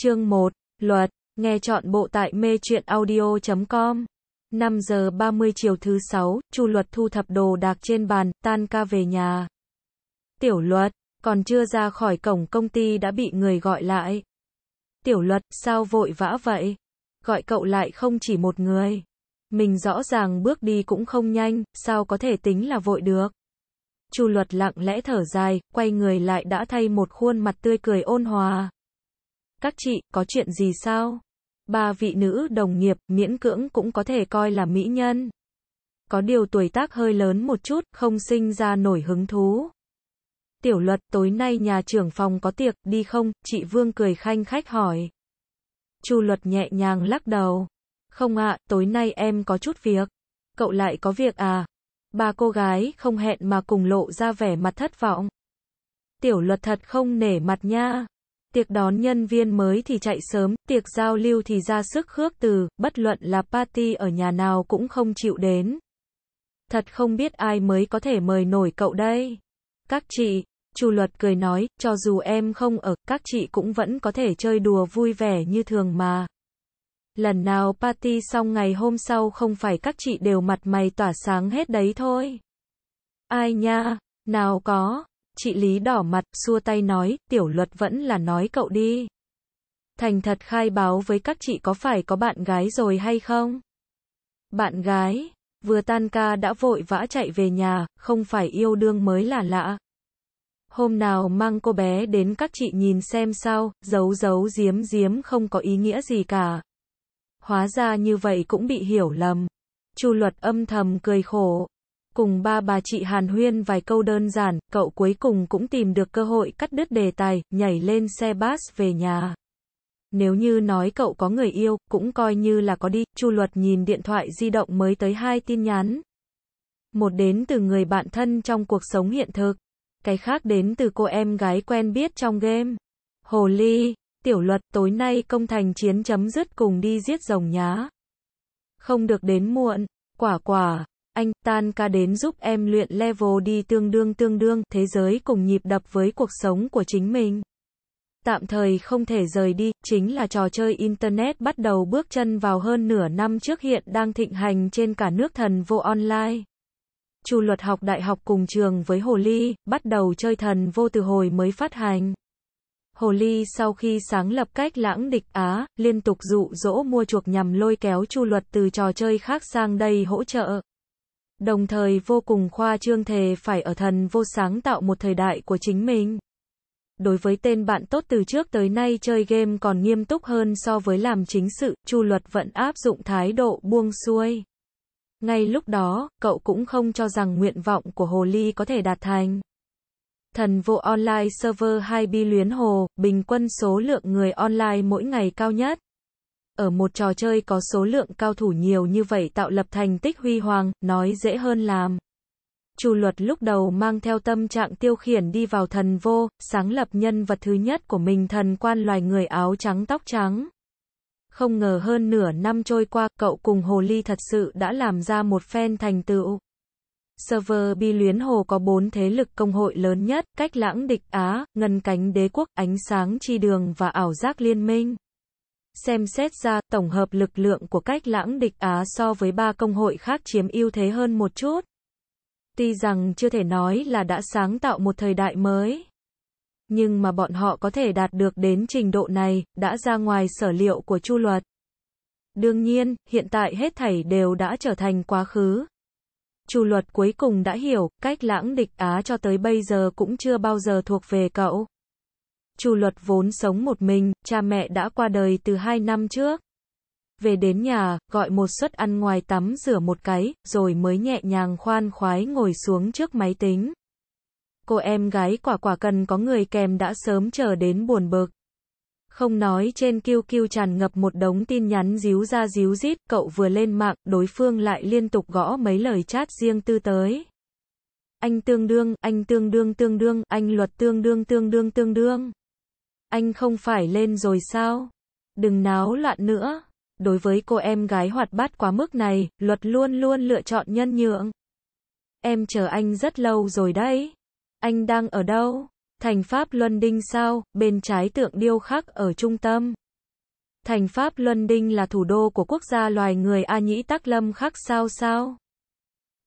Chương 1. Luật. Nghe chọn bộ tại mê truyện audio.com. 5 giờ 30 chiều thứ 6, Chu Luật thu thập đồ đạc trên bàn, tan ca về nhà. Tiểu Luật, còn chưa ra khỏi cổng công ty đã bị người gọi lại. Tiểu Luật, sao vội vã vậy? Gọi cậu lại không chỉ một người. Mình rõ ràng bước đi cũng không nhanh, sao có thể tính là vội được? Chu Luật lặng lẽ thở dài, quay người lại đã thay một khuôn mặt tươi cười ôn hòa. Các chị, có chuyện gì sao? Ba vị nữ đồng nghiệp, miễn cưỡng cũng có thể coi là mỹ nhân. Có điều tuổi tác hơi lớn một chút, không sinh ra nổi hứng thú. Tiểu luật, tối nay nhà trưởng phòng có tiệc, đi không? Chị Vương cười khanh khách hỏi. Chu luật nhẹ nhàng lắc đầu. Không ạ, à, tối nay em có chút việc. Cậu lại có việc à? Ba cô gái không hẹn mà cùng lộ ra vẻ mặt thất vọng. Tiểu luật thật không nể mặt nha tiệc đón nhân viên mới thì chạy sớm, tiệc giao lưu thì ra sức khước từ, bất luận là party ở nhà nào cũng không chịu đến. Thật không biết ai mới có thể mời nổi cậu đây. Các chị, Chu Luật cười nói, cho dù em không ở, các chị cũng vẫn có thể chơi đùa vui vẻ như thường mà. Lần nào party xong ngày hôm sau không phải các chị đều mặt mày tỏa sáng hết đấy thôi. Ai nha, nào có. Chị Lý đỏ mặt, xua tay nói, tiểu luật vẫn là nói cậu đi. Thành thật khai báo với các chị có phải có bạn gái rồi hay không? Bạn gái, vừa tan ca đã vội vã chạy về nhà, không phải yêu đương mới là lạ. Hôm nào mang cô bé đến các chị nhìn xem sao, giấu giấu giếm giếm không có ý nghĩa gì cả. Hóa ra như vậy cũng bị hiểu lầm. Chu luật âm thầm cười khổ cùng ba bà chị Hàn Huyên vài câu đơn giản, cậu cuối cùng cũng tìm được cơ hội cắt đứt đề tài, nhảy lên xe bus về nhà. Nếu như nói cậu có người yêu, cũng coi như là có đi, Chu Luật nhìn điện thoại di động mới tới hai tin nhắn. Một đến từ người bạn thân trong cuộc sống hiện thực, cái khác đến từ cô em gái quen biết trong game. Hồ Ly, Tiểu Luật, tối nay công thành chiến chấm dứt cùng đi giết rồng nhá. Không được đến muộn, quả quả. Anh, tan ca đến giúp em luyện level đi tương đương tương đương thế giới cùng nhịp đập với cuộc sống của chính mình. Tạm thời không thể rời đi, chính là trò chơi Internet bắt đầu bước chân vào hơn nửa năm trước hiện đang thịnh hành trên cả nước thần vô online. Chu luật học đại học cùng trường với Hồ Ly, bắt đầu chơi thần vô từ hồi mới phát hành. Hồ Ly sau khi sáng lập cách lãng địch Á, liên tục dụ dỗ mua chuộc nhằm lôi kéo chu luật từ trò chơi khác sang đây hỗ trợ đồng thời vô cùng khoa trương thề phải ở thần vô sáng tạo một thời đại của chính mình. Đối với tên bạn tốt từ trước tới nay chơi game còn nghiêm túc hơn so với làm chính sự, chu luật vẫn áp dụng thái độ buông xuôi. Ngay lúc đó, cậu cũng không cho rằng nguyện vọng của Hồ Ly có thể đạt thành. Thần vô online server 2 bi luyến hồ, bình quân số lượng người online mỗi ngày cao nhất ở một trò chơi có số lượng cao thủ nhiều như vậy tạo lập thành tích huy hoàng, nói dễ hơn làm. Chu luật lúc đầu mang theo tâm trạng tiêu khiển đi vào thần vô, sáng lập nhân vật thứ nhất của mình thần quan loài người áo trắng tóc trắng. Không ngờ hơn nửa năm trôi qua, cậu cùng Hồ Ly thật sự đã làm ra một phen thành tựu. Server bi luyến hồ có bốn thế lực công hội lớn nhất, cách lãng địch Á, ngân cánh đế quốc, ánh sáng chi đường và ảo giác liên minh xem xét ra tổng hợp lực lượng của cách lãng địch Á so với ba công hội khác chiếm ưu thế hơn một chút. Tuy rằng chưa thể nói là đã sáng tạo một thời đại mới, nhưng mà bọn họ có thể đạt được đến trình độ này, đã ra ngoài sở liệu của chu luật. Đương nhiên, hiện tại hết thảy đều đã trở thành quá khứ. Chu luật cuối cùng đã hiểu, cách lãng địch Á cho tới bây giờ cũng chưa bao giờ thuộc về cậu. Chu Luật vốn sống một mình, cha mẹ đã qua đời từ hai năm trước. Về đến nhà, gọi một suất ăn ngoài tắm rửa một cái, rồi mới nhẹ nhàng khoan khoái ngồi xuống trước máy tính. Cô em gái quả quả cần có người kèm đã sớm chờ đến buồn bực. Không nói trên kêu kêu tràn ngập một đống tin nhắn díu ra díu dít, cậu vừa lên mạng, đối phương lại liên tục gõ mấy lời chat riêng tư tới. Anh tương đương, anh tương đương tương đương, anh luật tương đương tương đương tương đương. Anh không phải lên rồi sao? Đừng náo loạn nữa. Đối với cô em gái hoạt bát quá mức này, luật luôn luôn lựa chọn nhân nhượng. Em chờ anh rất lâu rồi đấy. Anh đang ở đâu? Thành Pháp Luân Đinh sao? Bên trái tượng điêu khắc ở trung tâm. Thành Pháp Luân Đinh là thủ đô của quốc gia loài người A Nhĩ Tắc Lâm khắc sao sao?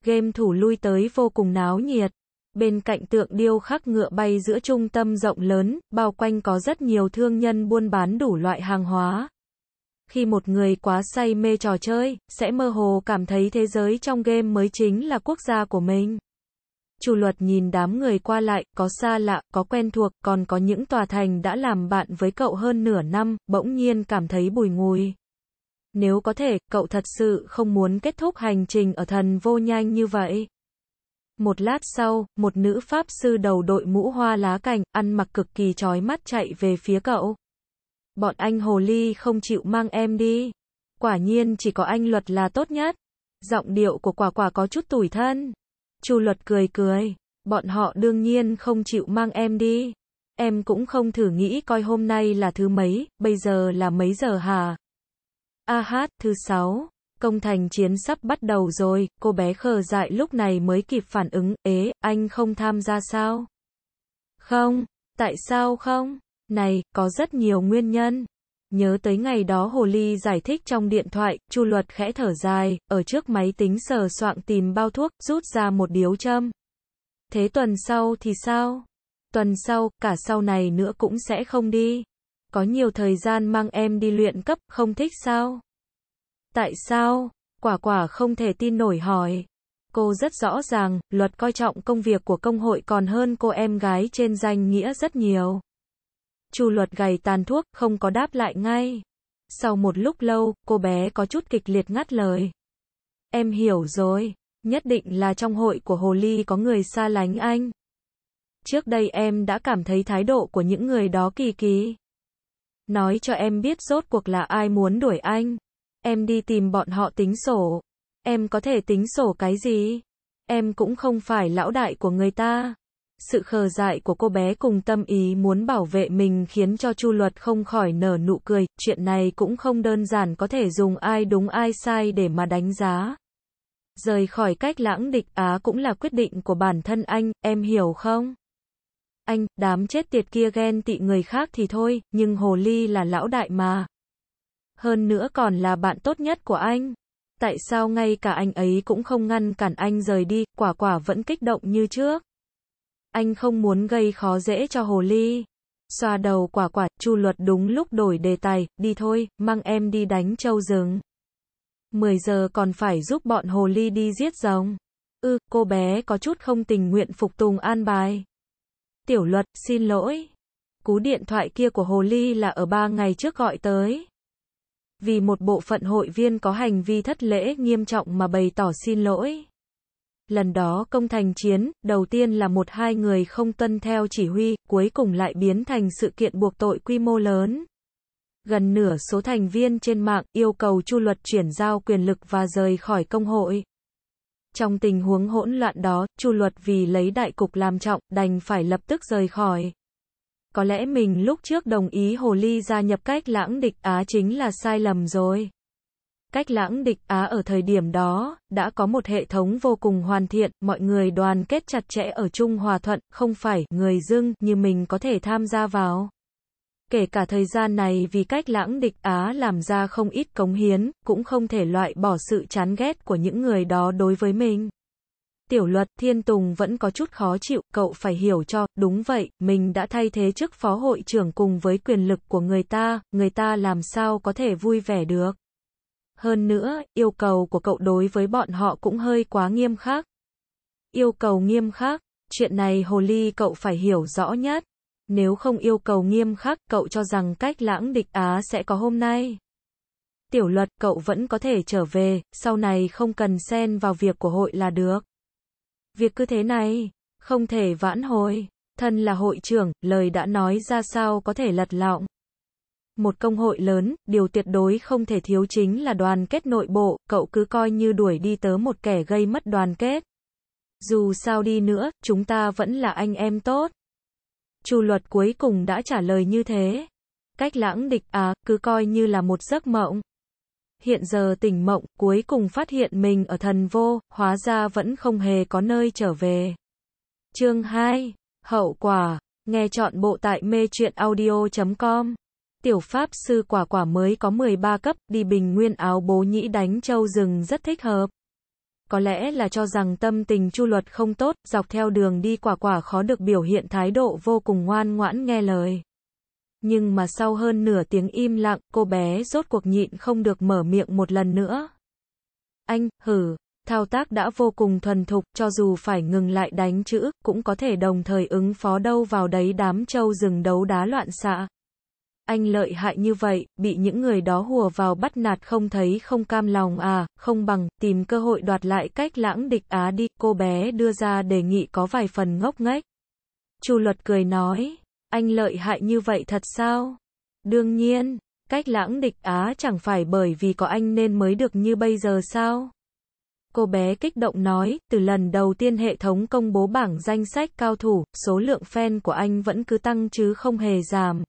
Game thủ lui tới vô cùng náo nhiệt. Bên cạnh tượng điêu khắc ngựa bay giữa trung tâm rộng lớn, bao quanh có rất nhiều thương nhân buôn bán đủ loại hàng hóa. Khi một người quá say mê trò chơi, sẽ mơ hồ cảm thấy thế giới trong game mới chính là quốc gia của mình. Chủ luật nhìn đám người qua lại, có xa lạ, có quen thuộc, còn có những tòa thành đã làm bạn với cậu hơn nửa năm, bỗng nhiên cảm thấy bùi ngùi. Nếu có thể, cậu thật sự không muốn kết thúc hành trình ở thần vô nhanh như vậy. Một lát sau, một nữ pháp sư đầu đội mũ hoa lá cành, ăn mặc cực kỳ chói mắt chạy về phía cậu. Bọn anh hồ ly không chịu mang em đi. Quả nhiên chỉ có anh luật là tốt nhất. Giọng điệu của quả quả có chút tủi thân. Chu luật cười cười. Bọn họ đương nhiên không chịu mang em đi. Em cũng không thử nghĩ coi hôm nay là thứ mấy, bây giờ là mấy giờ hà A à hát, thứ sáu công thành chiến sắp bắt đầu rồi, cô bé khờ dại lúc này mới kịp phản ứng, ế, anh không tham gia sao? Không, tại sao không? Này, có rất nhiều nguyên nhân. Nhớ tới ngày đó Hồ Ly giải thích trong điện thoại, Chu Luật khẽ thở dài, ở trước máy tính sờ soạng tìm bao thuốc, rút ra một điếu châm. Thế tuần sau thì sao? Tuần sau, cả sau này nữa cũng sẽ không đi. Có nhiều thời gian mang em đi luyện cấp, không thích sao? Tại sao? Quả quả không thể tin nổi hỏi. Cô rất rõ ràng, luật coi trọng công việc của công hội còn hơn cô em gái trên danh nghĩa rất nhiều. Chu luật gầy tàn thuốc, không có đáp lại ngay. Sau một lúc lâu, cô bé có chút kịch liệt ngắt lời. Em hiểu rồi, nhất định là trong hội của Hồ Ly có người xa lánh anh. Trước đây em đã cảm thấy thái độ của những người đó kỳ kỳ. Nói cho em biết rốt cuộc là ai muốn đuổi anh. Em đi tìm bọn họ tính sổ. Em có thể tính sổ cái gì? Em cũng không phải lão đại của người ta. Sự khờ dại của cô bé cùng tâm ý muốn bảo vệ mình khiến cho Chu Luật không khỏi nở nụ cười, chuyện này cũng không đơn giản có thể dùng ai đúng ai sai để mà đánh giá. Rời khỏi cách lãng địch á cũng là quyết định của bản thân anh, em hiểu không? Anh, đám chết tiệt kia ghen tị người khác thì thôi, nhưng Hồ Ly là lão đại mà hơn nữa còn là bạn tốt nhất của anh. Tại sao ngay cả anh ấy cũng không ngăn cản anh rời đi, quả quả vẫn kích động như trước. Anh không muốn gây khó dễ cho hồ ly. Xoa đầu quả quả, chu luật đúng lúc đổi đề tài, đi thôi, mang em đi đánh trâu rừng. 10 giờ còn phải giúp bọn hồ ly đi giết rồng. Ư, cô bé có chút không tình nguyện phục tùng an bài. Tiểu luật, xin lỗi. Cú điện thoại kia của hồ ly là ở ba ngày trước gọi tới vì một bộ phận hội viên có hành vi thất lễ nghiêm trọng mà bày tỏ xin lỗi. Lần đó công thành chiến, đầu tiên là một hai người không tuân theo chỉ huy, cuối cùng lại biến thành sự kiện buộc tội quy mô lớn. Gần nửa số thành viên trên mạng yêu cầu chu luật chuyển giao quyền lực và rời khỏi công hội. Trong tình huống hỗn loạn đó, chu luật vì lấy đại cục làm trọng, đành phải lập tức rời khỏi có lẽ mình lúc trước đồng ý Hồ Ly gia nhập cách lãng địch Á chính là sai lầm rồi. Cách lãng địch Á ở thời điểm đó, đã có một hệ thống vô cùng hoàn thiện, mọi người đoàn kết chặt chẽ ở chung hòa thuận, không phải người dưng như mình có thể tham gia vào. Kể cả thời gian này vì cách lãng địch Á làm ra không ít cống hiến, cũng không thể loại bỏ sự chán ghét của những người đó đối với mình tiểu luật, Thiên Tùng vẫn có chút khó chịu, cậu phải hiểu cho, đúng vậy, mình đã thay thế chức phó hội trưởng cùng với quyền lực của người ta, người ta làm sao có thể vui vẻ được. Hơn nữa, yêu cầu của cậu đối với bọn họ cũng hơi quá nghiêm khắc. Yêu cầu nghiêm khắc, chuyện này Hồ Ly cậu phải hiểu rõ nhất. Nếu không yêu cầu nghiêm khắc, cậu cho rằng cách lãng địch Á sẽ có hôm nay. Tiểu luật, cậu vẫn có thể trở về, sau này không cần xen vào việc của hội là được. Việc cứ thế này, không thể vãn hồi. Thân là hội trưởng, lời đã nói ra sao có thể lật lọng. Một công hội lớn, điều tuyệt đối không thể thiếu chính là đoàn kết nội bộ, cậu cứ coi như đuổi đi tớ một kẻ gây mất đoàn kết. Dù sao đi nữa, chúng ta vẫn là anh em tốt. Chu luật cuối cùng đã trả lời như thế. Cách lãng địch à, cứ coi như là một giấc mộng hiện giờ tỉnh mộng, cuối cùng phát hiện mình ở thần vô, hóa ra vẫn không hề có nơi trở về. Chương 2. Hậu quả. Nghe chọn bộ tại mê truyện audio.com. Tiểu Pháp Sư Quả Quả mới có 13 cấp, đi bình nguyên áo bố nhĩ đánh châu rừng rất thích hợp. Có lẽ là cho rằng tâm tình chu luật không tốt, dọc theo đường đi quả quả khó được biểu hiện thái độ vô cùng ngoan ngoãn nghe lời nhưng mà sau hơn nửa tiếng im lặng, cô bé rốt cuộc nhịn không được mở miệng một lần nữa. Anh, hử, thao tác đã vô cùng thuần thục, cho dù phải ngừng lại đánh chữ, cũng có thể đồng thời ứng phó đâu vào đấy đám trâu rừng đấu đá loạn xạ. Anh lợi hại như vậy, bị những người đó hùa vào bắt nạt không thấy không cam lòng à, không bằng, tìm cơ hội đoạt lại cách lãng địch á đi, cô bé đưa ra đề nghị có vài phần ngốc nghếch. Chu luật cười nói. Anh lợi hại như vậy thật sao? Đương nhiên, cách lãng địch Á chẳng phải bởi vì có anh nên mới được như bây giờ sao? Cô bé kích động nói, từ lần đầu tiên hệ thống công bố bảng danh sách cao thủ, số lượng fan của anh vẫn cứ tăng chứ không hề giảm.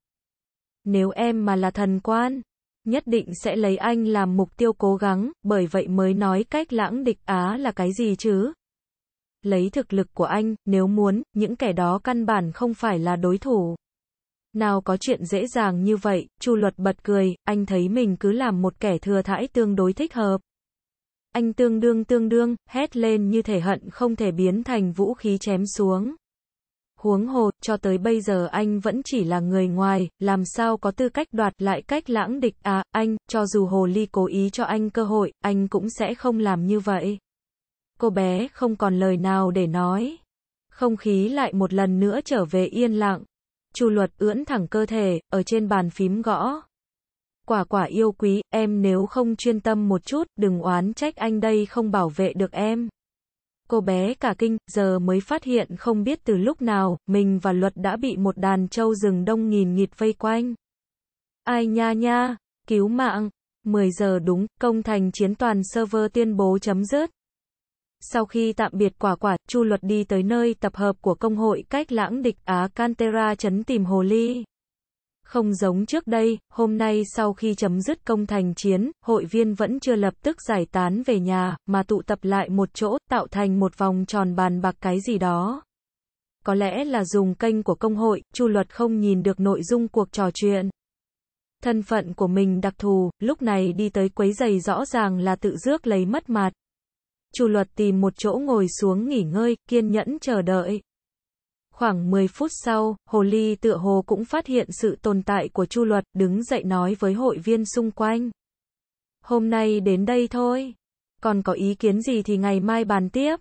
Nếu em mà là thần quan, nhất định sẽ lấy anh làm mục tiêu cố gắng, bởi vậy mới nói cách lãng địch Á là cái gì chứ? lấy thực lực của anh, nếu muốn, những kẻ đó căn bản không phải là đối thủ. Nào có chuyện dễ dàng như vậy, Chu Luật bật cười, anh thấy mình cứ làm một kẻ thừa thãi tương đối thích hợp. Anh tương đương tương đương, hét lên như thể hận không thể biến thành vũ khí chém xuống. Huống hồ, cho tới bây giờ anh vẫn chỉ là người ngoài, làm sao có tư cách đoạt lại cách lãng địch à, anh, cho dù hồ ly cố ý cho anh cơ hội, anh cũng sẽ không làm như vậy cô bé không còn lời nào để nói. Không khí lại một lần nữa trở về yên lặng. Chu luật ưỡn thẳng cơ thể, ở trên bàn phím gõ. Quả quả yêu quý, em nếu không chuyên tâm một chút, đừng oán trách anh đây không bảo vệ được em. Cô bé cả kinh, giờ mới phát hiện không biết từ lúc nào, mình và luật đã bị một đàn trâu rừng đông nghìn nghịt vây quanh. Ai nha nha, cứu mạng, 10 giờ đúng, công thành chiến toàn server tuyên bố chấm dứt. Sau khi tạm biệt quả quả, Chu Luật đi tới nơi tập hợp của công hội cách lãng địch Á Cantera chấn tìm Hồ Ly. Không giống trước đây, hôm nay sau khi chấm dứt công thành chiến, hội viên vẫn chưa lập tức giải tán về nhà, mà tụ tập lại một chỗ, tạo thành một vòng tròn bàn bạc cái gì đó. Có lẽ là dùng kênh của công hội, Chu Luật không nhìn được nội dung cuộc trò chuyện. Thân phận của mình đặc thù, lúc này đi tới quấy giày rõ ràng là tự rước lấy mất mặt. Chu Luật tìm một chỗ ngồi xuống nghỉ ngơi, kiên nhẫn chờ đợi. Khoảng 10 phút sau, Hồ Ly tựa hồ cũng phát hiện sự tồn tại của Chu Luật, đứng dậy nói với hội viên xung quanh. Hôm nay đến đây thôi. Còn có ý kiến gì thì ngày mai bàn tiếp.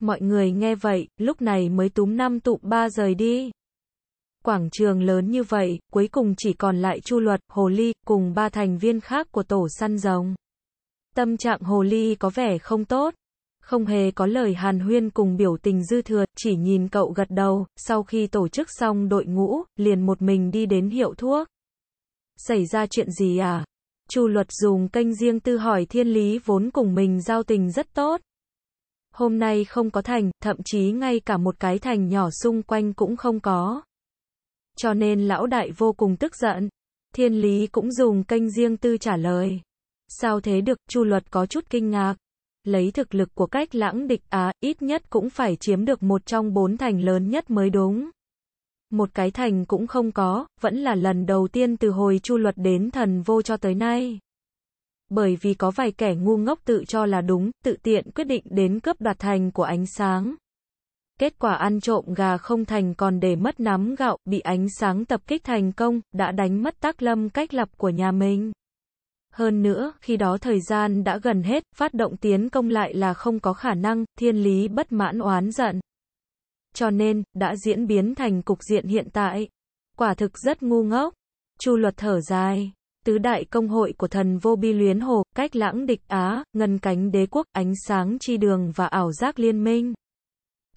Mọi người nghe vậy, lúc này mới túm năm tụ ba rời đi. Quảng trường lớn như vậy, cuối cùng chỉ còn lại Chu Luật, Hồ Ly, cùng ba thành viên khác của tổ săn rồng. Tâm trạng Hồ Ly có vẻ không tốt không hề có lời hàn huyên cùng biểu tình dư thừa, chỉ nhìn cậu gật đầu, sau khi tổ chức xong đội ngũ, liền một mình đi đến hiệu thuốc. Xảy ra chuyện gì à? Chu luật dùng kênh riêng tư hỏi thiên lý vốn cùng mình giao tình rất tốt. Hôm nay không có thành, thậm chí ngay cả một cái thành nhỏ xung quanh cũng không có. Cho nên lão đại vô cùng tức giận. Thiên lý cũng dùng kênh riêng tư trả lời. Sao thế được, chu luật có chút kinh ngạc lấy thực lực của cách lãng địch Á, ít nhất cũng phải chiếm được một trong bốn thành lớn nhất mới đúng. Một cái thành cũng không có, vẫn là lần đầu tiên từ hồi chu luật đến thần vô cho tới nay. Bởi vì có vài kẻ ngu ngốc tự cho là đúng, tự tiện quyết định đến cướp đoạt thành của ánh sáng. Kết quả ăn trộm gà không thành còn để mất nắm gạo, bị ánh sáng tập kích thành công, đã đánh mất tác lâm cách lập của nhà mình. Hơn nữa, khi đó thời gian đã gần hết, phát động tiến công lại là không có khả năng, thiên lý bất mãn oán giận. Cho nên, đã diễn biến thành cục diện hiện tại. Quả thực rất ngu ngốc. Chu luật thở dài. Tứ đại công hội của thần vô bi luyến hồ, cách lãng địch Á, ngân cánh đế quốc, ánh sáng chi đường và ảo giác liên minh.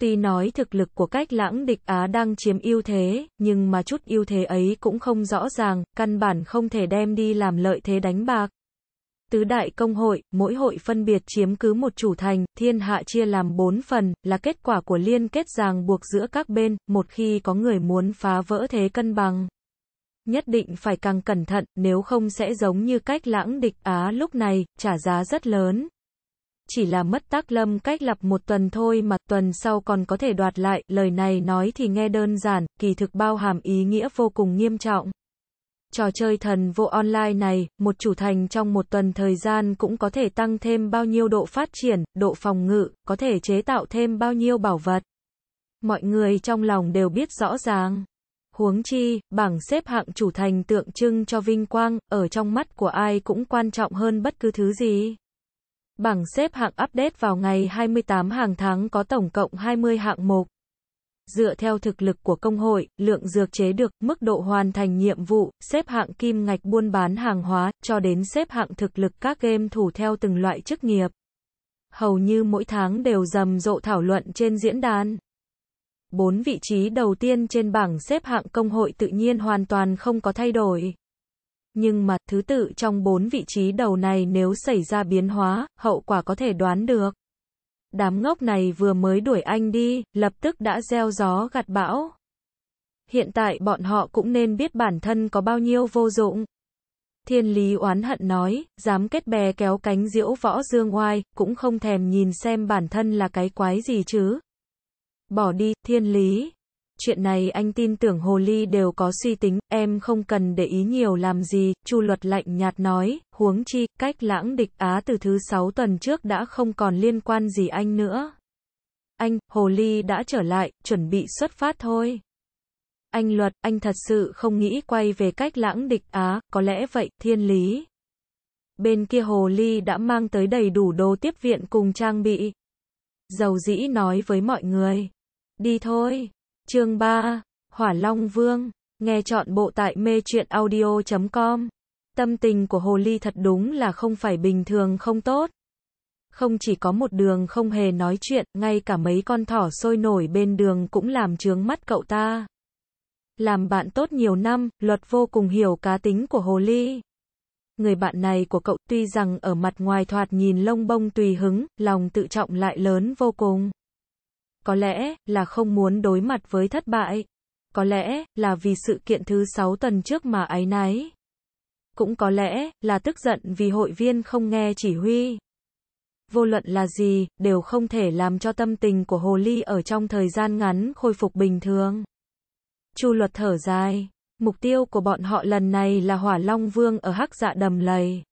Tuy nói thực lực của cách lãng địch Á đang chiếm ưu thế, nhưng mà chút ưu thế ấy cũng không rõ ràng, căn bản không thể đem đi làm lợi thế đánh bạc. Tứ đại công hội, mỗi hội phân biệt chiếm cứ một chủ thành, thiên hạ chia làm bốn phần, là kết quả của liên kết ràng buộc giữa các bên, một khi có người muốn phá vỡ thế cân bằng. Nhất định phải càng cẩn thận, nếu không sẽ giống như cách lãng địch Á lúc này, trả giá rất lớn chỉ là mất tác lâm cách lập một tuần thôi mà tuần sau còn có thể đoạt lại, lời này nói thì nghe đơn giản, kỳ thực bao hàm ý nghĩa vô cùng nghiêm trọng. Trò chơi thần vô online này, một chủ thành trong một tuần thời gian cũng có thể tăng thêm bao nhiêu độ phát triển, độ phòng ngự, có thể chế tạo thêm bao nhiêu bảo vật. Mọi người trong lòng đều biết rõ ràng. Huống chi, bảng xếp hạng chủ thành tượng trưng cho vinh quang, ở trong mắt của ai cũng quan trọng hơn bất cứ thứ gì. Bảng xếp hạng update vào ngày 28 hàng tháng có tổng cộng 20 hạng mục. Dựa theo thực lực của công hội, lượng dược chế được, mức độ hoàn thành nhiệm vụ, xếp hạng kim ngạch buôn bán hàng hóa, cho đến xếp hạng thực lực các game thủ theo từng loại chức nghiệp. Hầu như mỗi tháng đều rầm rộ thảo luận trên diễn đàn. Bốn vị trí đầu tiên trên bảng xếp hạng công hội tự nhiên hoàn toàn không có thay đổi nhưng mà thứ tự trong bốn vị trí đầu này nếu xảy ra biến hóa, hậu quả có thể đoán được. Đám ngốc này vừa mới đuổi anh đi, lập tức đã gieo gió gặt bão. Hiện tại bọn họ cũng nên biết bản thân có bao nhiêu vô dụng. Thiên lý oán hận nói, dám kết bè kéo cánh diễu võ dương oai, cũng không thèm nhìn xem bản thân là cái quái gì chứ. Bỏ đi, thiên lý, chuyện này anh tin tưởng hồ ly đều có suy tính, em không cần để ý nhiều làm gì, Chu luật lạnh nhạt nói, huống chi, cách lãng địch Á từ thứ sáu tuần trước đã không còn liên quan gì anh nữa. Anh, hồ ly đã trở lại, chuẩn bị xuất phát thôi. Anh luật, anh thật sự không nghĩ quay về cách lãng địch Á, có lẽ vậy, thiên lý. Bên kia hồ ly đã mang tới đầy đủ đồ tiếp viện cùng trang bị. Dầu dĩ nói với mọi người. Đi thôi. Chương 3. Hỏa Long Vương. Nghe chọn bộ tại mê chuyện audio.com. Tâm tình của Hồ Ly thật đúng là không phải bình thường không tốt. Không chỉ có một đường không hề nói chuyện, ngay cả mấy con thỏ sôi nổi bên đường cũng làm trướng mắt cậu ta. Làm bạn tốt nhiều năm, luật vô cùng hiểu cá tính của Hồ Ly. Người bạn này của cậu tuy rằng ở mặt ngoài thoạt nhìn lông bông tùy hứng, lòng tự trọng lại lớn vô cùng có lẽ là không muốn đối mặt với thất bại. Có lẽ là vì sự kiện thứ 6 tuần trước mà áy náy. Cũng có lẽ là tức giận vì hội viên không nghe chỉ huy. Vô luận là gì, đều không thể làm cho tâm tình của hồ ly ở trong thời gian ngắn khôi phục bình thường. Chu luật thở dài. Mục tiêu của bọn họ lần này là hỏa long vương ở hắc dạ đầm lầy.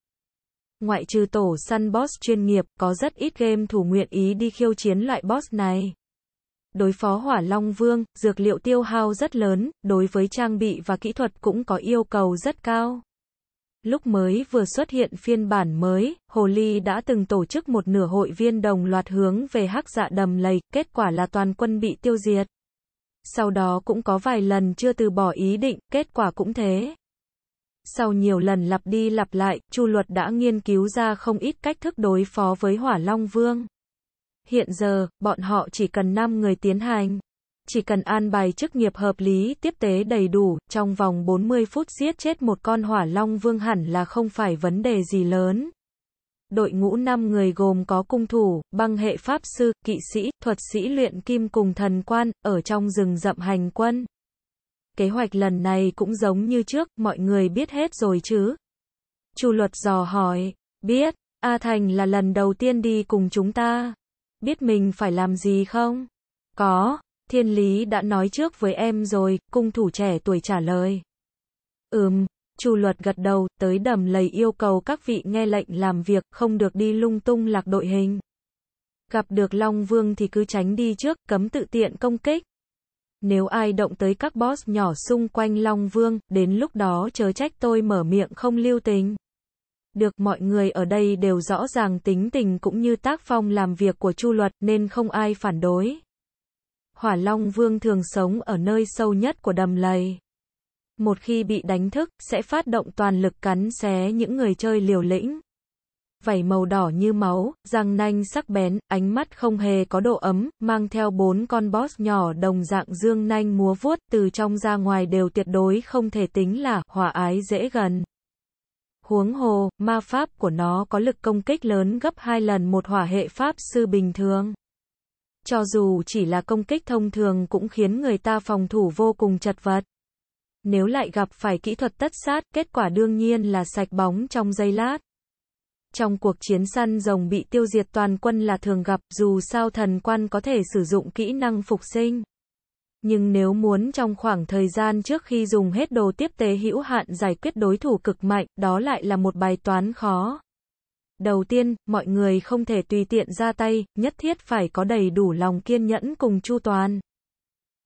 Ngoại trừ tổ săn boss chuyên nghiệp, có rất ít game thủ nguyện ý đi khiêu chiến loại boss này đối phó hỏa long vương, dược liệu tiêu hao rất lớn, đối với trang bị và kỹ thuật cũng có yêu cầu rất cao. Lúc mới vừa xuất hiện phiên bản mới, Hồ Ly đã từng tổ chức một nửa hội viên đồng loạt hướng về hắc dạ đầm lầy, kết quả là toàn quân bị tiêu diệt. Sau đó cũng có vài lần chưa từ bỏ ý định, kết quả cũng thế. Sau nhiều lần lặp đi lặp lại, Chu Luật đã nghiên cứu ra không ít cách thức đối phó với Hỏa Long Vương. Hiện giờ, bọn họ chỉ cần 5 người tiến hành. Chỉ cần an bài chức nghiệp hợp lý tiếp tế đầy đủ, trong vòng 40 phút giết chết một con hỏa long vương hẳn là không phải vấn đề gì lớn. Đội ngũ 5 người gồm có cung thủ, băng hệ pháp sư, kỵ sĩ, thuật sĩ luyện kim cùng thần quan, ở trong rừng rậm hành quân. Kế hoạch lần này cũng giống như trước, mọi người biết hết rồi chứ? Chu luật dò hỏi, biết, A Thành là lần đầu tiên đi cùng chúng ta biết mình phải làm gì không? Có, thiên lý đã nói trước với em rồi, cung thủ trẻ tuổi trả lời. Ừm, Chu luật gật đầu, tới đầm lầy yêu cầu các vị nghe lệnh làm việc, không được đi lung tung lạc đội hình. Gặp được Long Vương thì cứ tránh đi trước, cấm tự tiện công kích. Nếu ai động tới các boss nhỏ xung quanh Long Vương, đến lúc đó chớ trách tôi mở miệng không lưu tình được mọi người ở đây đều rõ ràng tính tình cũng như tác phong làm việc của Chu Luật nên không ai phản đối. Hỏa Long Vương thường sống ở nơi sâu nhất của đầm lầy. Một khi bị đánh thức, sẽ phát động toàn lực cắn xé những người chơi liều lĩnh. Vảy màu đỏ như máu, răng nanh sắc bén, ánh mắt không hề có độ ấm, mang theo bốn con boss nhỏ đồng dạng dương nanh múa vuốt từ trong ra ngoài đều tuyệt đối không thể tính là hỏa ái dễ gần. Huống hồ, ma pháp của nó có lực công kích lớn gấp 2 lần một hỏa hệ pháp sư bình thường. Cho dù chỉ là công kích thông thường cũng khiến người ta phòng thủ vô cùng chật vật. Nếu lại gặp phải kỹ thuật tất sát, kết quả đương nhiên là sạch bóng trong giây lát. Trong cuộc chiến săn rồng bị tiêu diệt toàn quân là thường gặp, dù sao thần quan có thể sử dụng kỹ năng phục sinh nhưng nếu muốn trong khoảng thời gian trước khi dùng hết đồ tiếp tế hữu hạn giải quyết đối thủ cực mạnh, đó lại là một bài toán khó. Đầu tiên, mọi người không thể tùy tiện ra tay, nhất thiết phải có đầy đủ lòng kiên nhẫn cùng chu toàn.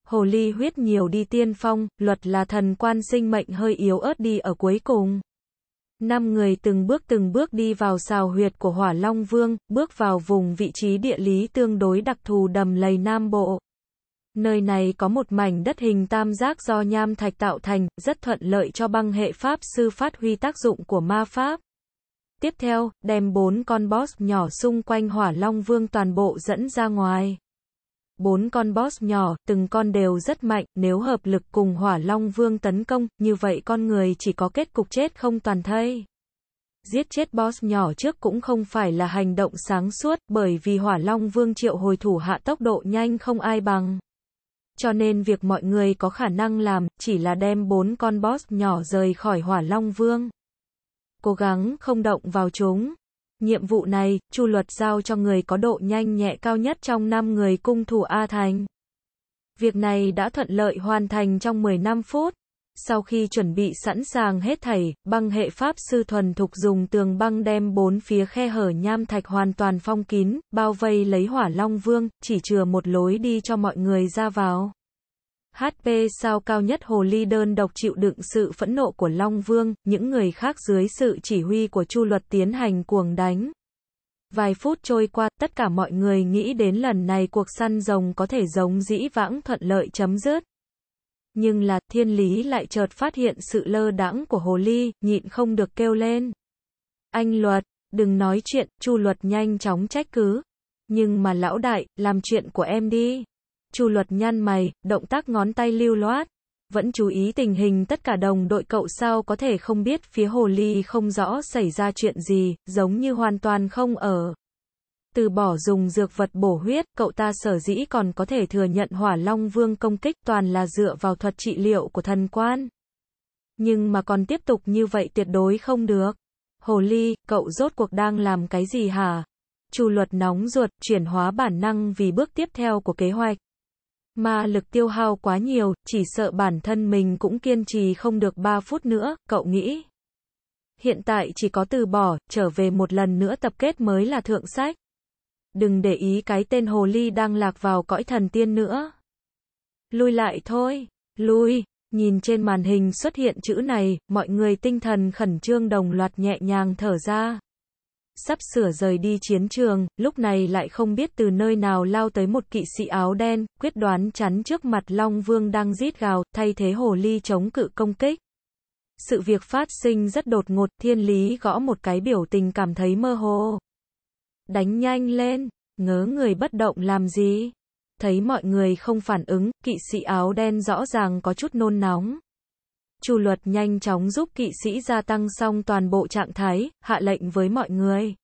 Hồ ly huyết nhiều đi tiên phong, luật là thần quan sinh mệnh hơi yếu ớt đi ở cuối cùng. Năm người từng bước từng bước đi vào xào huyệt của Hỏa Long Vương, bước vào vùng vị trí địa lý tương đối đặc thù đầm lầy Nam Bộ. Nơi này có một mảnh đất hình tam giác do nham thạch tạo thành, rất thuận lợi cho băng hệ pháp sư phát huy tác dụng của ma pháp. Tiếp theo, đem bốn con boss nhỏ xung quanh hỏa long vương toàn bộ dẫn ra ngoài. Bốn con boss nhỏ, từng con đều rất mạnh, nếu hợp lực cùng hỏa long vương tấn công, như vậy con người chỉ có kết cục chết không toàn thây. Giết chết boss nhỏ trước cũng không phải là hành động sáng suốt, bởi vì hỏa long vương triệu hồi thủ hạ tốc độ nhanh không ai bằng. Cho nên việc mọi người có khả năng làm chỉ là đem bốn con boss nhỏ rời khỏi hỏa long vương. Cố gắng không động vào chúng. Nhiệm vụ này, Chu Luật giao cho người có độ nhanh nhẹ cao nhất trong năm người cung thủ A Thành. Việc này đã thuận lợi hoàn thành trong 15 phút. Sau khi chuẩn bị sẵn sàng hết thảy, băng hệ pháp sư thuần thục dùng tường băng đem bốn phía khe hở nham thạch hoàn toàn phong kín, bao vây lấy hỏa long vương, chỉ chừa một lối đi cho mọi người ra vào. HP sao cao nhất hồ ly đơn độc chịu đựng sự phẫn nộ của Long Vương, những người khác dưới sự chỉ huy của Chu Luật tiến hành cuồng đánh. Vài phút trôi qua, tất cả mọi người nghĩ đến lần này cuộc săn rồng có thể giống dĩ vãng thuận lợi chấm dứt. Nhưng là, thiên lý lại chợt phát hiện sự lơ đãng của hồ ly, nhịn không được kêu lên. Anh luật, đừng nói chuyện, chu luật nhanh chóng trách cứ. Nhưng mà lão đại, làm chuyện của em đi. Chu luật nhăn mày, động tác ngón tay lưu loát. Vẫn chú ý tình hình tất cả đồng đội cậu sao có thể không biết phía hồ ly không rõ xảy ra chuyện gì, giống như hoàn toàn không ở. Từ bỏ dùng dược vật bổ huyết, cậu ta sở dĩ còn có thể thừa nhận hỏa long vương công kích toàn là dựa vào thuật trị liệu của thần quan. Nhưng mà còn tiếp tục như vậy tuyệt đối không được. Hồ ly, cậu rốt cuộc đang làm cái gì hả? Chu luật nóng ruột, chuyển hóa bản năng vì bước tiếp theo của kế hoạch. Mà lực tiêu hao quá nhiều, chỉ sợ bản thân mình cũng kiên trì không được 3 phút nữa, cậu nghĩ. Hiện tại chỉ có từ bỏ, trở về một lần nữa tập kết mới là thượng sách đừng để ý cái tên hồ ly đang lạc vào cõi thần tiên nữa. Lui lại thôi, lui, nhìn trên màn hình xuất hiện chữ này, mọi người tinh thần khẩn trương đồng loạt nhẹ nhàng thở ra. Sắp sửa rời đi chiến trường, lúc này lại không biết từ nơi nào lao tới một kỵ sĩ áo đen, quyết đoán chắn trước mặt Long Vương đang rít gào, thay thế hồ ly chống cự công kích. Sự việc phát sinh rất đột ngột, thiên lý gõ một cái biểu tình cảm thấy mơ hồ đánh nhanh lên, ngớ người bất động làm gì? Thấy mọi người không phản ứng, kỵ sĩ áo đen rõ ràng có chút nôn nóng. Chu luật nhanh chóng giúp kỵ sĩ gia tăng xong toàn bộ trạng thái, hạ lệnh với mọi người.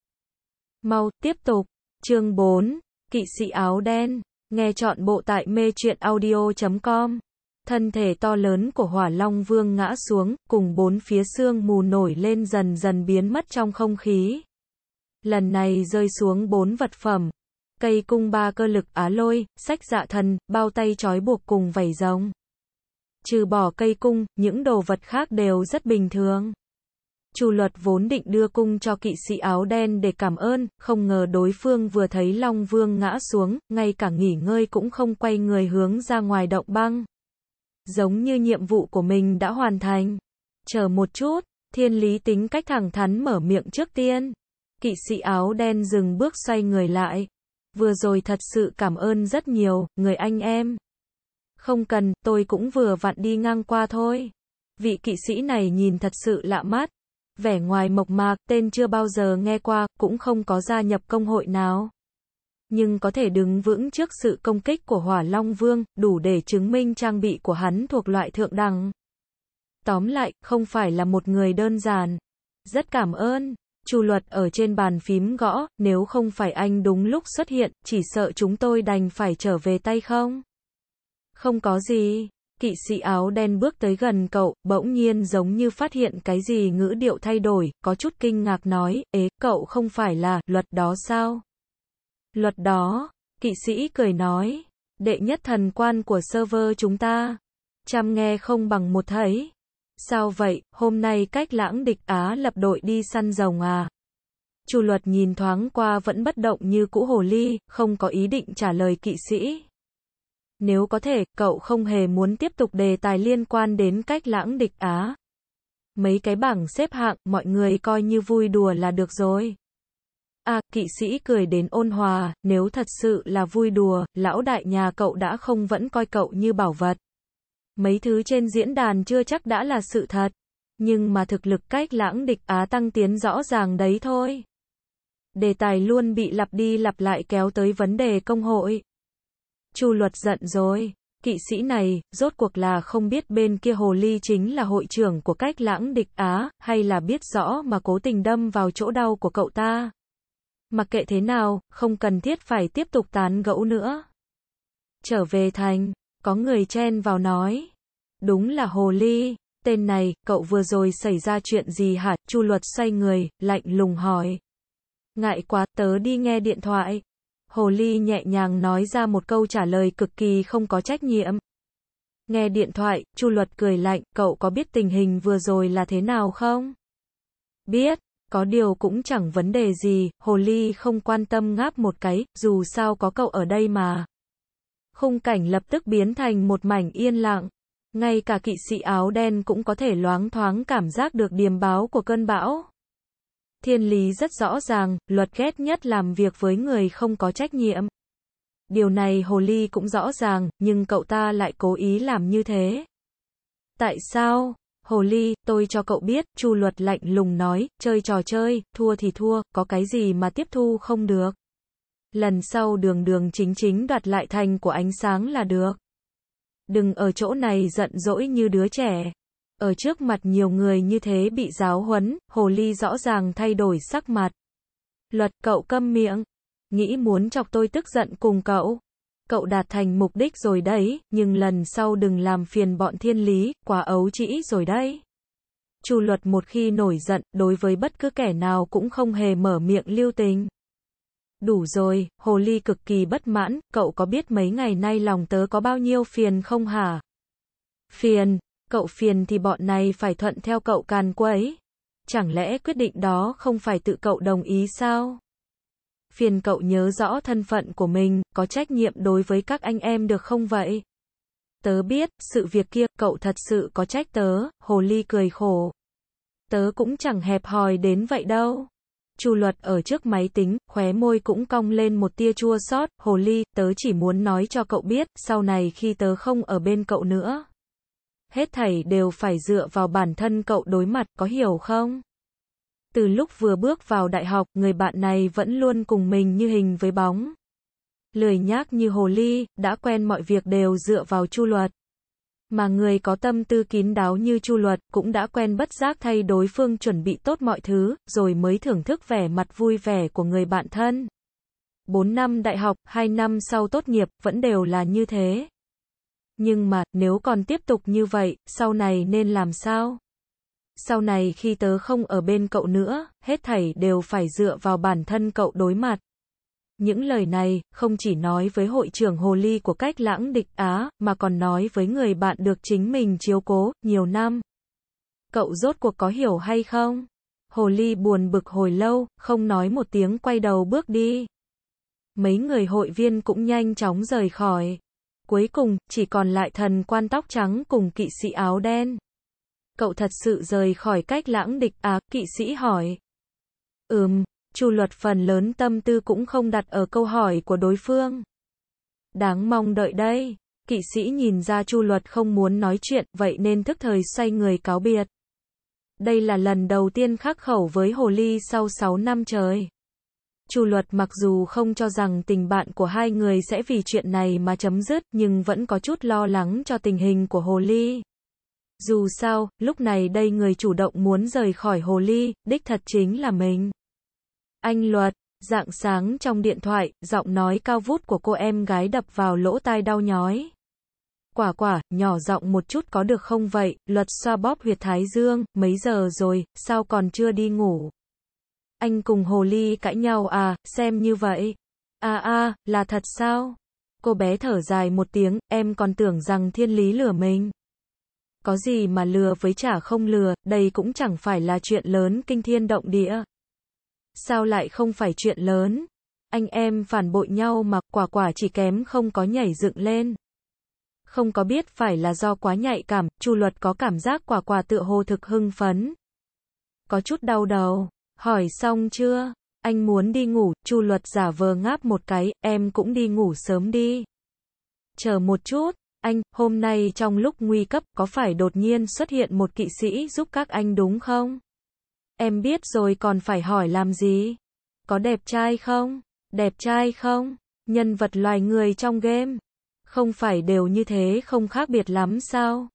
Mau, tiếp tục. Chương 4. Kỵ sĩ áo đen. Nghe chọn bộ tại mê truyện audio.com. Thân thể to lớn của hỏa long vương ngã xuống, cùng bốn phía xương mù nổi lên dần dần biến mất trong không khí lần này rơi xuống bốn vật phẩm. Cây cung ba cơ lực á lôi, sách dạ thần, bao tay trói buộc cùng vảy rồng. Trừ bỏ cây cung, những đồ vật khác đều rất bình thường. Chu luật vốn định đưa cung cho kỵ sĩ áo đen để cảm ơn, không ngờ đối phương vừa thấy Long Vương ngã xuống, ngay cả nghỉ ngơi cũng không quay người hướng ra ngoài động băng. Giống như nhiệm vụ của mình đã hoàn thành. Chờ một chút, thiên lý tính cách thẳng thắn mở miệng trước tiên. Kỵ sĩ áo đen dừng bước xoay người lại. Vừa rồi thật sự cảm ơn rất nhiều, người anh em. Không cần, tôi cũng vừa vặn đi ngang qua thôi. Vị kỵ sĩ này nhìn thật sự lạ mắt. Vẻ ngoài mộc mạc, tên chưa bao giờ nghe qua, cũng không có gia nhập công hội nào. Nhưng có thể đứng vững trước sự công kích của Hỏa Long Vương, đủ để chứng minh trang bị của hắn thuộc loại thượng đẳng. Tóm lại, không phải là một người đơn giản. Rất cảm ơn. Chu Luật ở trên bàn phím gõ, nếu không phải anh đúng lúc xuất hiện, chỉ sợ chúng tôi đành phải trở về tay không? Không có gì. Kỵ sĩ áo đen bước tới gần cậu, bỗng nhiên giống như phát hiện cái gì ngữ điệu thay đổi, có chút kinh ngạc nói, ế, cậu không phải là, luật đó sao? Luật đó, kỵ sĩ cười nói, đệ nhất thần quan của server chúng ta, chăm nghe không bằng một thấy. Sao vậy, hôm nay cách lãng địch Á lập đội đi săn rồng à? Chu luật nhìn thoáng qua vẫn bất động như cũ hồ ly, không có ý định trả lời kỵ sĩ. Nếu có thể, cậu không hề muốn tiếp tục đề tài liên quan đến cách lãng địch Á. Mấy cái bảng xếp hạng, mọi người coi như vui đùa là được rồi. À, kỵ sĩ cười đến ôn hòa, nếu thật sự là vui đùa, lão đại nhà cậu đã không vẫn coi cậu như bảo vật. Mấy thứ trên diễn đàn chưa chắc đã là sự thật. Nhưng mà thực lực cách lãng địch Á tăng tiến rõ ràng đấy thôi. Đề tài luôn bị lặp đi lặp lại kéo tới vấn đề công hội. Chu luật giận rồi. Kỵ sĩ này, rốt cuộc là không biết bên kia hồ ly chính là hội trưởng của cách lãng địch Á, hay là biết rõ mà cố tình đâm vào chỗ đau của cậu ta. Mặc kệ thế nào, không cần thiết phải tiếp tục tán gẫu nữa. Trở về thành, có người chen vào nói. Đúng là hồ ly, tên này, cậu vừa rồi xảy ra chuyện gì hả? Chu luật xoay người, lạnh lùng hỏi. Ngại quá, tớ đi nghe điện thoại. Hồ ly nhẹ nhàng nói ra một câu trả lời cực kỳ không có trách nhiệm. Nghe điện thoại, Chu Luật cười lạnh, cậu có biết tình hình vừa rồi là thế nào không? Biết, có điều cũng chẳng vấn đề gì, Hồ Ly không quan tâm ngáp một cái, dù sao có cậu ở đây mà khung cảnh lập tức biến thành một mảnh yên lặng. Ngay cả kỵ sĩ áo đen cũng có thể loáng thoáng cảm giác được điềm báo của cơn bão. Thiên lý rất rõ ràng, luật ghét nhất làm việc với người không có trách nhiệm. Điều này Hồ Ly cũng rõ ràng, nhưng cậu ta lại cố ý làm như thế. Tại sao? Hồ Ly, tôi cho cậu biết, Chu luật lạnh lùng nói, chơi trò chơi, thua thì thua, có cái gì mà tiếp thu không được lần sau đường đường chính chính đoạt lại thành của ánh sáng là được. Đừng ở chỗ này giận dỗi như đứa trẻ. Ở trước mặt nhiều người như thế bị giáo huấn, hồ ly rõ ràng thay đổi sắc mặt. Luật cậu câm miệng. Nghĩ muốn chọc tôi tức giận cùng cậu. Cậu đạt thành mục đích rồi đấy, nhưng lần sau đừng làm phiền bọn thiên lý, quá ấu trĩ rồi đấy. Chu luật một khi nổi giận, đối với bất cứ kẻ nào cũng không hề mở miệng lưu tình. Đủ rồi, hồ ly cực kỳ bất mãn, cậu có biết mấy ngày nay lòng tớ có bao nhiêu phiền không hả? Phiền, cậu phiền thì bọn này phải thuận theo cậu càn quấy. Chẳng lẽ quyết định đó không phải tự cậu đồng ý sao? Phiền cậu nhớ rõ thân phận của mình, có trách nhiệm đối với các anh em được không vậy? Tớ biết, sự việc kia, cậu thật sự có trách tớ, hồ ly cười khổ. Tớ cũng chẳng hẹp hòi đến vậy đâu. Chu Luật ở trước máy tính, khóe môi cũng cong lên một tia chua xót, "Hồ ly, tớ chỉ muốn nói cho cậu biết, sau này khi tớ không ở bên cậu nữa, hết thảy đều phải dựa vào bản thân cậu đối mặt, có hiểu không?" Từ lúc vừa bước vào đại học, người bạn này vẫn luôn cùng mình như hình với bóng. Lười nhác như hồ ly, đã quen mọi việc đều dựa vào Chu Luật. Mà người có tâm tư kín đáo như chu luật, cũng đã quen bất giác thay đối phương chuẩn bị tốt mọi thứ, rồi mới thưởng thức vẻ mặt vui vẻ của người bạn thân. 4 năm đại học, 2 năm sau tốt nghiệp, vẫn đều là như thế. Nhưng mà, nếu còn tiếp tục như vậy, sau này nên làm sao? Sau này khi tớ không ở bên cậu nữa, hết thảy đều phải dựa vào bản thân cậu đối mặt. Những lời này không chỉ nói với hội trưởng Hồ Ly của cách lãng địch Á, mà còn nói với người bạn được chính mình chiếu cố, nhiều năm. Cậu rốt cuộc có hiểu hay không? Hồ Ly buồn bực hồi lâu, không nói một tiếng quay đầu bước đi. Mấy người hội viên cũng nhanh chóng rời khỏi. Cuối cùng, chỉ còn lại thần quan tóc trắng cùng kỵ sĩ áo đen. Cậu thật sự rời khỏi cách lãng địch á, kỵ sĩ hỏi. Ừm, Chu luật phần lớn tâm tư cũng không đặt ở câu hỏi của đối phương. Đáng mong đợi đây, kỵ sĩ nhìn ra chu luật không muốn nói chuyện, vậy nên thức thời xoay người cáo biệt. Đây là lần đầu tiên khắc khẩu với Hồ Ly sau 6 năm trời. Chu luật mặc dù không cho rằng tình bạn của hai người sẽ vì chuyện này mà chấm dứt nhưng vẫn có chút lo lắng cho tình hình của Hồ Ly. Dù sao, lúc này đây người chủ động muốn rời khỏi Hồ Ly, đích thật chính là mình. Anh Luật, dạng sáng trong điện thoại, giọng nói cao vút của cô em gái đập vào lỗ tai đau nhói. Quả quả, nhỏ giọng một chút có được không vậy, luật xoa bóp huyệt thái dương, mấy giờ rồi, sao còn chưa đi ngủ? Anh cùng hồ ly cãi nhau à, xem như vậy. À à, là thật sao? Cô bé thở dài một tiếng, em còn tưởng rằng thiên lý lừa mình. Có gì mà lừa với chả không lừa, đây cũng chẳng phải là chuyện lớn kinh thiên động địa sao lại không phải chuyện lớn. Anh em phản bội nhau mà quả quả chỉ kém không có nhảy dựng lên. Không có biết phải là do quá nhạy cảm, Chu Luật có cảm giác quả quả tựa hồ thực hưng phấn. Có chút đau đầu, hỏi xong chưa? Anh muốn đi ngủ, Chu Luật giả vờ ngáp một cái, em cũng đi ngủ sớm đi. Chờ một chút, anh, hôm nay trong lúc nguy cấp có phải đột nhiên xuất hiện một kỵ sĩ giúp các anh đúng không? Em biết rồi còn phải hỏi làm gì? Có đẹp trai không? Đẹp trai không? Nhân vật loài người trong game. Không phải đều như thế không khác biệt lắm sao?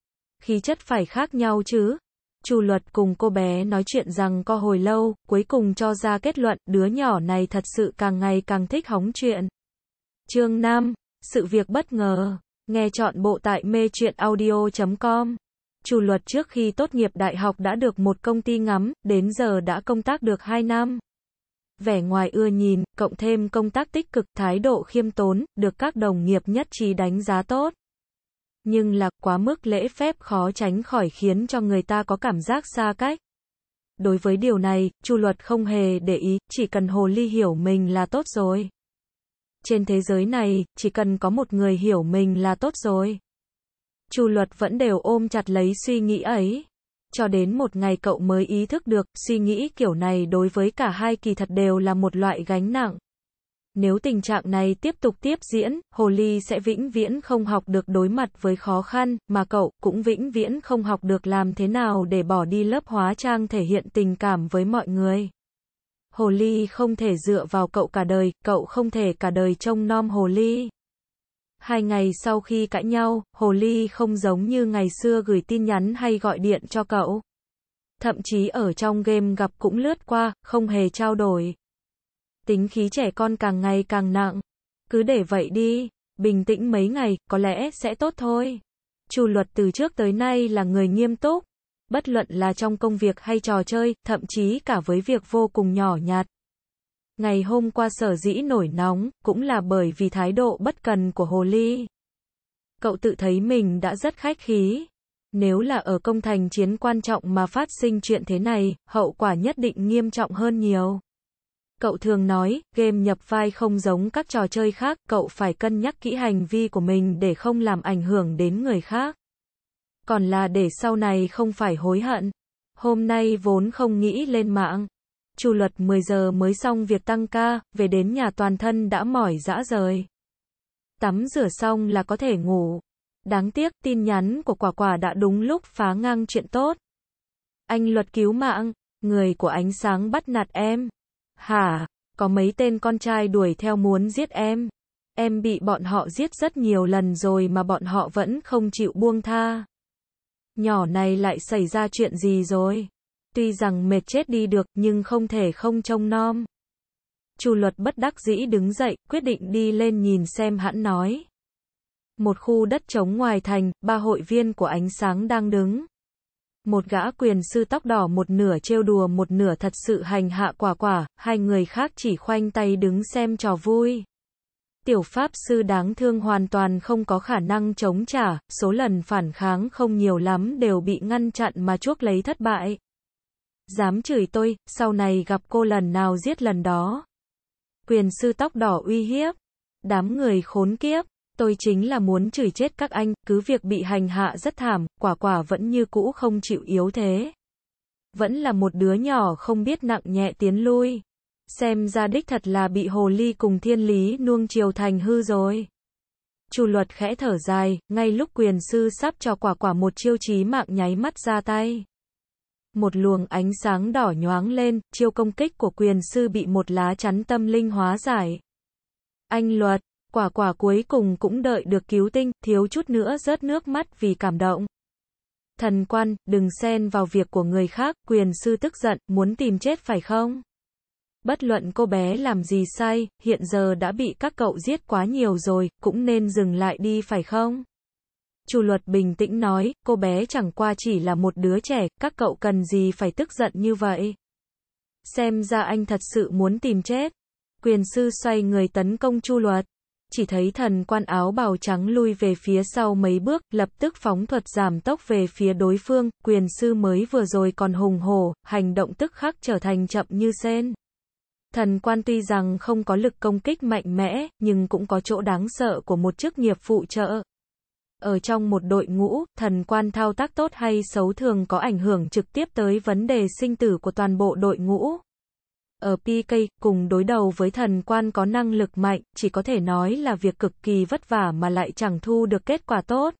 Khí chất phải khác nhau chứ. Chu luật cùng cô bé nói chuyện rằng có hồi lâu, cuối cùng cho ra kết luận đứa nhỏ này thật sự càng ngày càng thích hóng chuyện. Chương 5. Sự việc bất ngờ. Nghe chọn bộ tại mê chuyện audio.com Chu luật trước khi tốt nghiệp đại học đã được một công ty ngắm, đến giờ đã công tác được 2 năm. Vẻ ngoài ưa nhìn, cộng thêm công tác tích cực, thái độ khiêm tốn, được các đồng nghiệp nhất trí đánh giá tốt. Nhưng là quá mức lễ phép khó tránh khỏi khiến cho người ta có cảm giác xa cách. Đối với điều này, Chu Luật không hề để ý, chỉ cần Hồ Ly hiểu mình là tốt rồi. Trên thế giới này, chỉ cần có một người hiểu mình là tốt rồi. Chu Luật vẫn đều ôm chặt lấy suy nghĩ ấy. Cho đến một ngày cậu mới ý thức được, suy nghĩ kiểu này đối với cả hai kỳ thật đều là một loại gánh nặng. Nếu tình trạng này tiếp tục tiếp diễn, Hồ Ly sẽ vĩnh viễn không học được đối mặt với khó khăn, mà cậu cũng vĩnh viễn không học được làm thế nào để bỏ đi lớp hóa trang thể hiện tình cảm với mọi người. Hồ Ly không thể dựa vào cậu cả đời, cậu không thể cả đời trông nom Hồ Ly. Hai ngày sau khi cãi nhau, Hồ Ly không giống như ngày xưa gửi tin nhắn hay gọi điện cho cậu. Thậm chí ở trong game gặp cũng lướt qua, không hề trao đổi. Tính khí trẻ con càng ngày càng nặng. Cứ để vậy đi, bình tĩnh mấy ngày, có lẽ sẽ tốt thôi. Chu luật từ trước tới nay là người nghiêm túc. Bất luận là trong công việc hay trò chơi, thậm chí cả với việc vô cùng nhỏ nhạt, Ngày hôm qua sở dĩ nổi nóng, cũng là bởi vì thái độ bất cần của Hồ Ly. Cậu tự thấy mình đã rất khách khí. Nếu là ở công thành chiến quan trọng mà phát sinh chuyện thế này, hậu quả nhất định nghiêm trọng hơn nhiều. Cậu thường nói, game nhập vai không giống các trò chơi khác, cậu phải cân nhắc kỹ hành vi của mình để không làm ảnh hưởng đến người khác. Còn là để sau này không phải hối hận. Hôm nay vốn không nghĩ lên mạng, chu luật 10 giờ mới xong việc tăng ca, về đến nhà toàn thân đã mỏi dã rời. Tắm rửa xong là có thể ngủ. Đáng tiếc tin nhắn của quả quả đã đúng lúc phá ngang chuyện tốt. Anh luật cứu mạng, người của ánh sáng bắt nạt em. Hả, có mấy tên con trai đuổi theo muốn giết em. Em bị bọn họ giết rất nhiều lần rồi mà bọn họ vẫn không chịu buông tha. Nhỏ này lại xảy ra chuyện gì rồi? tuy rằng mệt chết đi được nhưng không thể không trông nom. Chu luật bất đắc dĩ đứng dậy, quyết định đi lên nhìn xem hãn nói. Một khu đất trống ngoài thành, ba hội viên của ánh sáng đang đứng. Một gã quyền sư tóc đỏ một nửa trêu đùa một nửa thật sự hành hạ quả quả, hai người khác chỉ khoanh tay đứng xem trò vui. Tiểu pháp sư đáng thương hoàn toàn không có khả năng chống trả, số lần phản kháng không nhiều lắm đều bị ngăn chặn mà chuốc lấy thất bại dám chửi tôi, sau này gặp cô lần nào giết lần đó. Quyền sư tóc đỏ uy hiếp, đám người khốn kiếp, tôi chính là muốn chửi chết các anh, cứ việc bị hành hạ rất thảm, quả quả vẫn như cũ không chịu yếu thế. Vẫn là một đứa nhỏ không biết nặng nhẹ tiến lui. Xem ra đích thật là bị hồ ly cùng thiên lý nuông chiều thành hư rồi. Chu luật khẽ thở dài, ngay lúc quyền sư sắp cho quả quả một chiêu chí mạng nháy mắt ra tay. Một luồng ánh sáng đỏ nhoáng lên, chiêu công kích của quyền sư bị một lá chắn tâm linh hóa giải. Anh luật, quả quả cuối cùng cũng đợi được cứu tinh, thiếu chút nữa rớt nước mắt vì cảm động. Thần quan, đừng xen vào việc của người khác, quyền sư tức giận, muốn tìm chết phải không? Bất luận cô bé làm gì sai, hiện giờ đã bị các cậu giết quá nhiều rồi, cũng nên dừng lại đi phải không? Chu Luật bình tĩnh nói, cô bé chẳng qua chỉ là một đứa trẻ, các cậu cần gì phải tức giận như vậy. Xem ra anh thật sự muốn tìm chết. Quyền sư xoay người tấn công Chu Luật. Chỉ thấy thần quan áo bào trắng lui về phía sau mấy bước, lập tức phóng thuật giảm tốc về phía đối phương, quyền sư mới vừa rồi còn hùng hổ, hành động tức khắc trở thành chậm như sen. Thần quan tuy rằng không có lực công kích mạnh mẽ, nhưng cũng có chỗ đáng sợ của một chức nghiệp phụ trợ. Ở trong một đội ngũ, thần quan thao tác tốt hay xấu thường có ảnh hưởng trực tiếp tới vấn đề sinh tử của toàn bộ đội ngũ. Ở PK, cùng đối đầu với thần quan có năng lực mạnh, chỉ có thể nói là việc cực kỳ vất vả mà lại chẳng thu được kết quả tốt.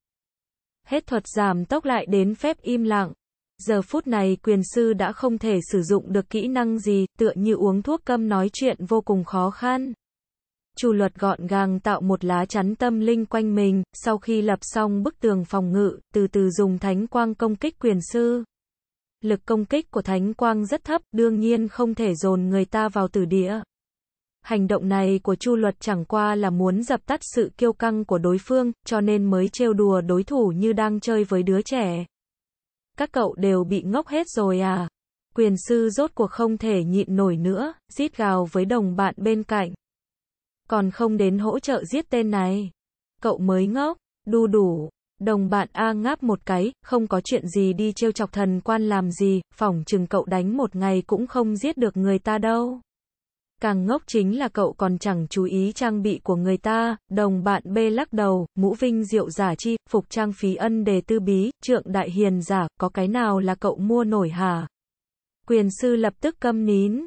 Hết thuật giảm tốc lại đến phép im lặng. Giờ phút này quyền sư đã không thể sử dụng được kỹ năng gì, tựa như uống thuốc câm nói chuyện vô cùng khó khăn. Chu luật gọn gàng tạo một lá chắn tâm linh quanh mình, sau khi lập xong bức tường phòng ngự, từ từ dùng thánh quang công kích quyền sư. Lực công kích của thánh quang rất thấp, đương nhiên không thể dồn người ta vào tử địa. Hành động này của Chu luật chẳng qua là muốn dập tắt sự kiêu căng của đối phương, cho nên mới trêu đùa đối thủ như đang chơi với đứa trẻ. Các cậu đều bị ngốc hết rồi à? Quyền sư rốt cuộc không thể nhịn nổi nữa, rít gào với đồng bạn bên cạnh còn không đến hỗ trợ giết tên này. Cậu mới ngốc, đu đủ, đồng bạn A ngáp một cái, không có chuyện gì đi trêu chọc thần quan làm gì, phỏng chừng cậu đánh một ngày cũng không giết được người ta đâu. Càng ngốc chính là cậu còn chẳng chú ý trang bị của người ta, đồng bạn B lắc đầu, mũ vinh diệu giả chi, phục trang phí ân đề tư bí, trượng đại hiền giả, có cái nào là cậu mua nổi hả? Quyền sư lập tức câm nín.